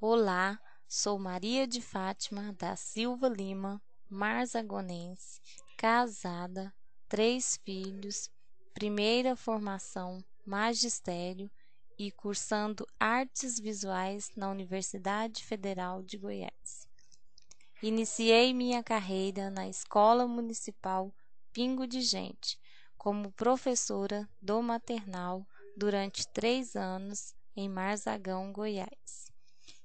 Olá, sou Maria de Fátima da Silva Lima, marzagonense, casada, três filhos, primeira formação magistério e cursando artes visuais na Universidade Federal de Goiás. Iniciei minha carreira na Escola Municipal Pingo de Gente, como professora do maternal durante três anos em Marzagão, Goiás.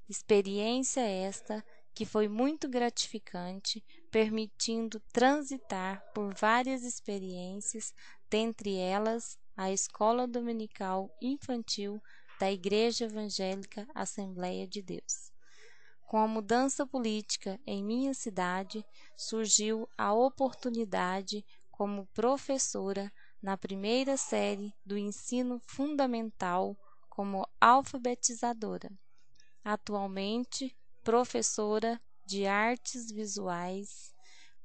Experiência esta que foi muito gratificante, permitindo transitar por várias experiências, dentre elas a Escola Dominical Infantil da Igreja Evangélica Assembleia de Deus. Com a mudança política em minha cidade, surgiu a oportunidade como professora na primeira série do ensino fundamental como alfabetizadora. Atualmente, professora de artes visuais,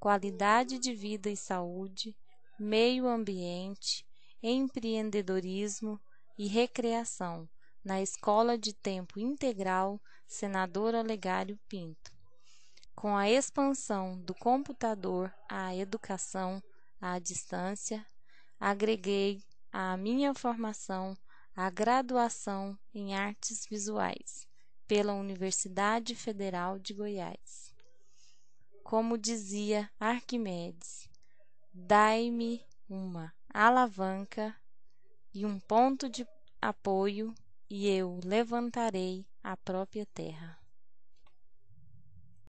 qualidade de vida e saúde, meio ambiente, empreendedorismo e recreação na Escola de Tempo Integral Senador Olegário Pinto. Com a expansão do computador à educação à distância, agreguei à minha formação a graduação em artes visuais pela Universidade Federal de Goiás. Como dizia Arquimedes, dai-me uma alavanca e um ponto de apoio, e eu levantarei a própria terra.